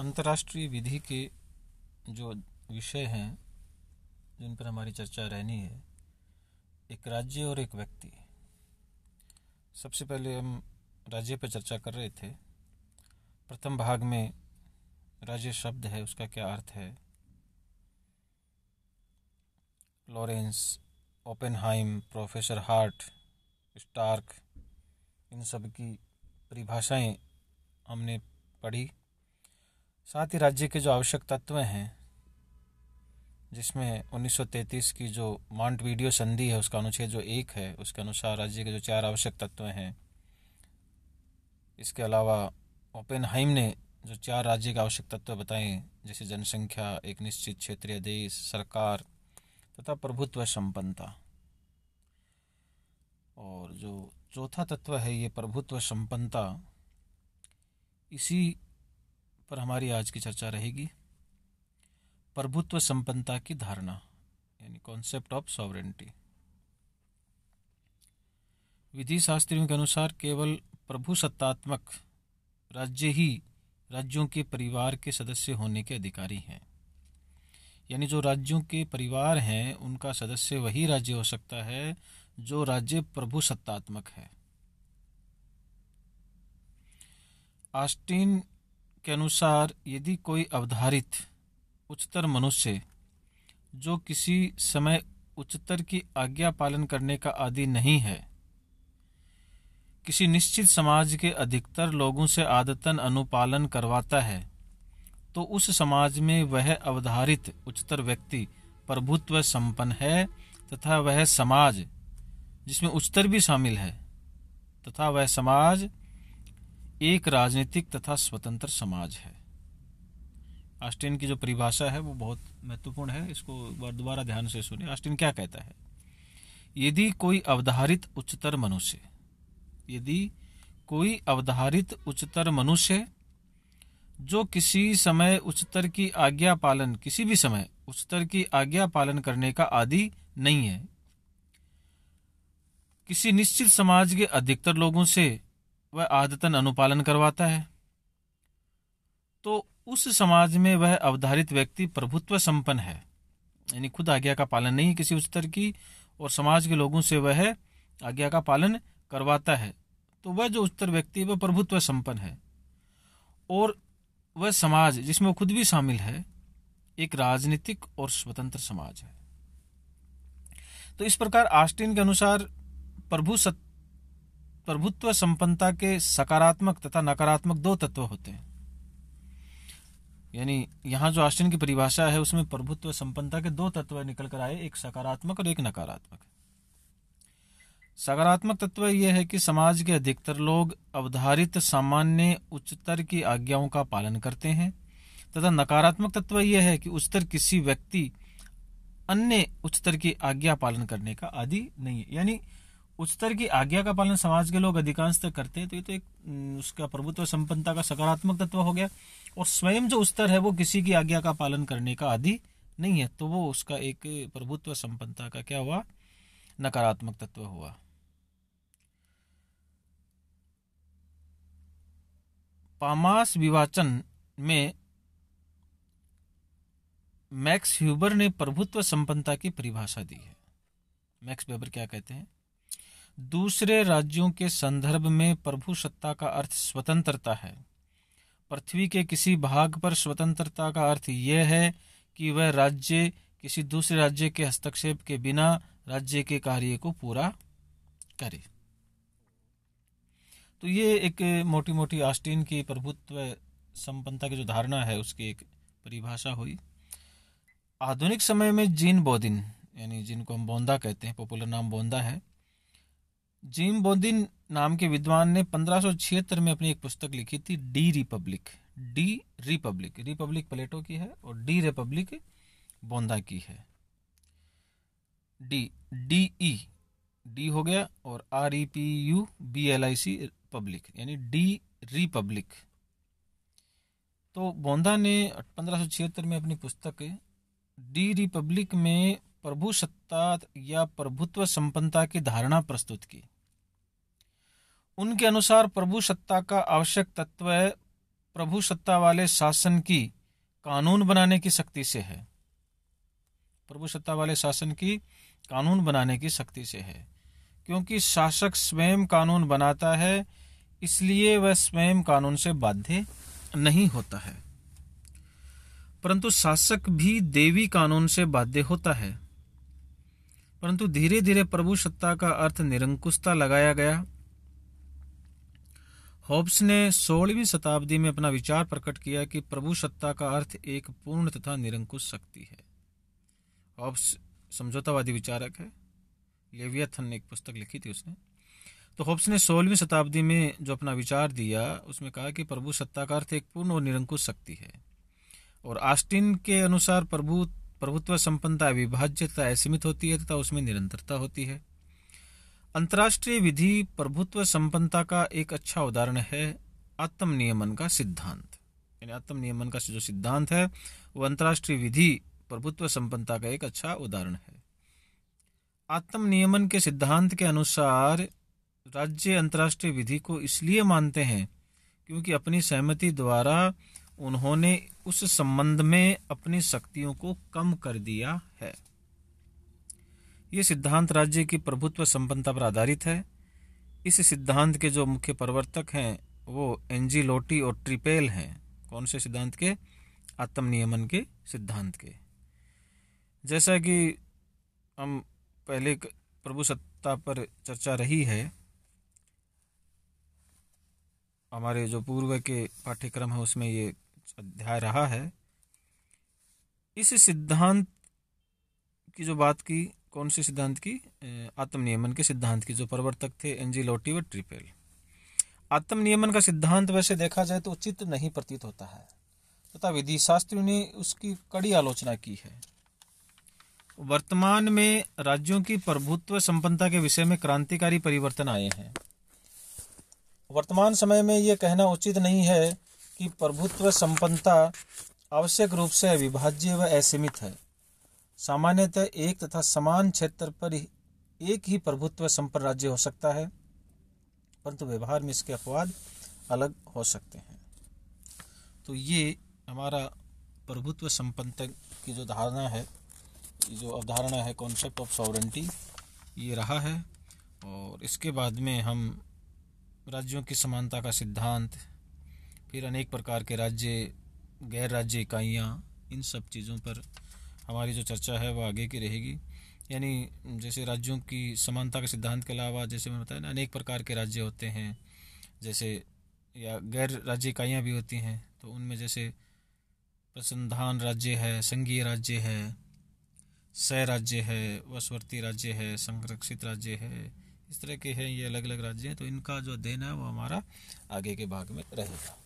अंतर्राष्ट्रीय विधि के जो विषय हैं जिन पर हमारी चर्चा रहनी है एक राज्य और एक व्यक्ति सबसे पहले हम राज्य पर चर्चा कर रहे थे प्रथम भाग में राज्य शब्द है उसका क्या अर्थ है Lawrence Oppenheim professor Hart Stark इन सब की परिभाषाएं हमने पढ़ी साथ ही राज्य के जो आवश्यक तत्व हैं जिसमें 1933 की जो माउंट वीडियो संधि है उसका अनुच्छेद जो एक है उसके अनुसार राज्य के जो चार आवश्यक तत्व हैं इसके अलावा ओपेन हाइम ने जो चार राज्य के आवश्यक तत्व बताए जैसे जनसंख्या एक निश्चित क्षेत्रीय देश सरकार तथा प्रभुत्व संपन्नता और जो चौथा तत्व है ये प्रभुत्व संपन्नता इसी पर हमारी आज की चर्चा रहेगी प्रभुत्व संपन्नता की धारणा यानी कॉन्सेप्ट ऑफ सॉवरेंटी विधि शास्त्रियों के अनुसार केवल प्रभु सत्तात्मक राज्य ही राज्यों के परिवार के सदस्य होने के अधिकारी हैं यानी जो राज्यों के परिवार हैं उनका सदस्य वही राज्य हो सकता है जो राज्य प्रभु सत्तात्मक है आस्टिन के अनुसार यदि कोई अवधारित उच्चतर मनुष्य जो किसी समय उच्चतर की आज्ञा पालन करने का आदि नहीं है किसी निश्चित समाज के अधिकतर लोगों से आदतन अनुपालन करवाता है तो उस समाज में वह अवधारित उच्चतर व्यक्ति प्रभुत्व संपन्न है तथा वह समाज जिसमें उच्चतर भी शामिल है तथा वह समाज एक राजनीतिक तथा स्वतंत्र समाज है आस्टिन की जो परिभाषा है वो बहुत महत्वपूर्ण है इसको दोबारा ध्यान से सुने आस्टिन क्या कहता है यदि कोई अवधारित उच्चतर मनुष्य यदि कोई अवधारित उच्चतर मनुष्य जो किसी समय उच्चतर की आज्ञा पालन किसी भी समय उच्चतर की आज्ञा पालन करने का आदि नहीं है किसी निश्चित समाज के अधिकतर लोगों से वह आदतन अनुपालन करवाता है तो उस समाज में वह अवधारित व्यक्ति प्रभुत्व संपन्न है यानी खुद आज्ञा का पालन नहीं है किसी उच्च स्तर की और समाज के लोगों से वह आज्ञा का पालन करवाता है तो वह जो उत्तर व्यक्ति वह प्रभुत्व संपन्न है और वह समाज जिसमें खुद भी शामिल है एक राजनीतिक और स्वतंत्र समाज है तो इस प्रकार आस्टिन के अनुसार प्रभु सत्य प्रभुत्व संपन्नता के सकारात्मक तथा नकारात्मक दो तत्व होते हैं यानी यहाँ जो आश्चर्य की परिभाषा है उसमें प्रभुत्व संपन्नता के दो तत्व निकल कर आए एक सकारात्मक और एक नकारात्मक सकारात्मक तत्व यह है कि समाज के अधिकतर लोग अवधारित सामान्य उच्चतर की आज्ञाओं का पालन करते हैं तथा नकारात्मक तत्व यह है कि उच्चतर किसी व्यक्ति अन्य उच्चतर की आज्ञा पालन करने का आदि नहीं है यानी उच्चतर की आज्ञा का पालन समाज के लोग अधिकांशतः करते हैं तो ये तो एक उसका प्रभुत्व संपन्नता का सकारात्मक तत्व हो गया और स्वयं जो उच्चतर है वो किसी की आज्ञा का पालन करने का आदि नहीं है तो वो उसका एक प्रभुत्व संपन्नता का क्या हुआ नकारात्मक तत्व हुआ पामास विवाचन में मैक्स ह्यूबर ने प्रभुत्व संपन्नता की परिभाषा दी है मैक्स वेबर क्या कहते हैं दूसरे राज्यों के संदर्भ में प्रभु सत्ता का अर्थ स्वतंत्रता है पृथ्वी के किसी भाग पर स्वतंत्रता का अर्थ यह है कि वह राज्य किसी दूसरे राज्य के हस्तक्षेप के बिना राज्य के कार्य को पूरा करे तो ये एक मोटी मोटी आस्टीन की प्रभुत्व संपन्नता की जो धारणा है उसकी एक परिभाषा हुई आधुनिक समय में जीन बोदिन यानी जिनको हम बोंदा कहते हैं पॉपुलर नाम बोंदा है जिम बोदिन नाम के विद्वान ने पंद्रह में अपनी एक पुस्तक लिखी थी the Republic the Republic Republic Plato की है और डी रिपब्लिक बोंदा की है डी डी ई डी हो गया और R E P U B L I C public यानी डी रिपब्लिक तो बोंदा ने पंद्रह में अपनी पुस्तक डी रिपब्लिक में प्रभु सत्ता या प्रभुत्व संपन्नता की धारणा प्रस्तुत की उनके अनुसार प्रभु सत्ता का आवश्यक तत्व प्रभु सत्ता वाले शासन की कानून बनाने की शक्ति से है प्रभु सत्ता वाले शासन की कानून बनाने की शक्ति से है क्योंकि शासक स्वयं कानून बनाता है इसलिए वह स्वयं कानून से बाध्य नहीं होता है परंतु शासक भी देवी कानून से बाध्य होता है परंतु धीरे धीरे प्रभु सत्ता का अर्थ निरंकुशता लगाया गया होब्स ने सोलहवीं शताब्दी में अपना विचार प्रकट किया कि प्रभु सत्ता का अर्थ एक पूर्ण तथा निरंकुश शक्ति है होब्स समझौतावादी विचारक है लेवियाथन ने एक पुस्तक लिखी थी उसने तो होब्स ने सोलहवीं शताब्दी में जो अपना विचार दिया उसमें कहा कि प्रभु सत्ता का अर्थ एक पूर्ण और निरंकुश शक्ति है और आस्टिन के अनुसार प्रभु प्रभुत्व संपन्नता अविभाज्यता असीमित होती है तथा उसमें निरंतरता होती है अंतर्राष्ट्रीय विधि प्रभुत्व संपन्नता का एक अच्छा उदाहरण है नियमन का सिद्धांत यानी नियमन का जो सिद्धांत है वो अंतर्राष्ट्रीय विधि प्रभुत्व संपन्नता का एक अच्छा उदाहरण है आत्मनियमन के सिद्धांत के अनुसार राज्य अंतर्राष्ट्रीय विधि को इसलिए मानते हैं क्योंकि अपनी सहमति द्वारा उन्होंने उस संबंध में अपनी शक्तियों को कम कर दिया है ये सिद्धांत राज्य की प्रभुत्व संपन्नता पर आधारित है इस सिद्धांत के जो मुख्य प्रवर्तक हैं वो लोटी और ट्रिपेल हैं कौन से सिद्धांत के आत्मनियमन के सिद्धांत के जैसा कि हम पहले प्रभु सत्ता पर चर्चा रही है हमारे जो पूर्व के पाठ्यक्रम है उसमें ये अध्याय रहा है इस सिद्धांत की जो बात की कौन से सिद्धांत की आत्मनियमन के सिद्धांत की जो प्रवर्तक थे एंजिलोटी व ट्रिपेल आत्मनियमन का सिद्धांत वैसे देखा जाए तो उचित नहीं प्रतीत होता है तथा विधि शास्त्रियों ने उसकी कड़ी आलोचना की है वर्तमान में राज्यों की प्रभुत्व संपन्नता के विषय में क्रांतिकारी परिवर्तन आए हैं वर्तमान समय में यह कहना उचित नहीं है कि प्रभुत्व संपन्नता आवश्यक रूप से अविभाज्य व असीमित है सामान्यतः एक तथा समान क्षेत्र पर एक ही प्रभुत्व संपन्न राज्य हो सकता है परंतु व्यवहार में इसके अपवाद अलग हो सकते हैं तो ये हमारा प्रभुत्व संपन्नता की जो धारणा है जो अवधारणा है कॉन्सेप्ट ऑफ सॉवरेंटी ये रहा है और इसके बाद में हम राज्यों की समानता का सिद्धांत फिर अनेक प्रकार के राज्य गैर राज्य इकाइयाँ इन सब चीज़ों पर हमारी जो चर्चा है वह आगे की रहेगी यानी जैसे राज्यों की समानता के सिद्धांत के अलावा जैसे मैं बताया ना अनेक प्रकार के राज्य होते हैं जैसे या गैर राज्य इकाइयाँ भी होती हैं तो उनमें जैसे प्रसंधान राज्य है संघीय राज्य है सह राज्य है वशवर्ती राज्य है संरक्षित राज्य है इस तरह के हैं ये अलग अलग राज्य हैं तो इनका जो अध्ययन है वो हमारा आगे के भाग में रहेगा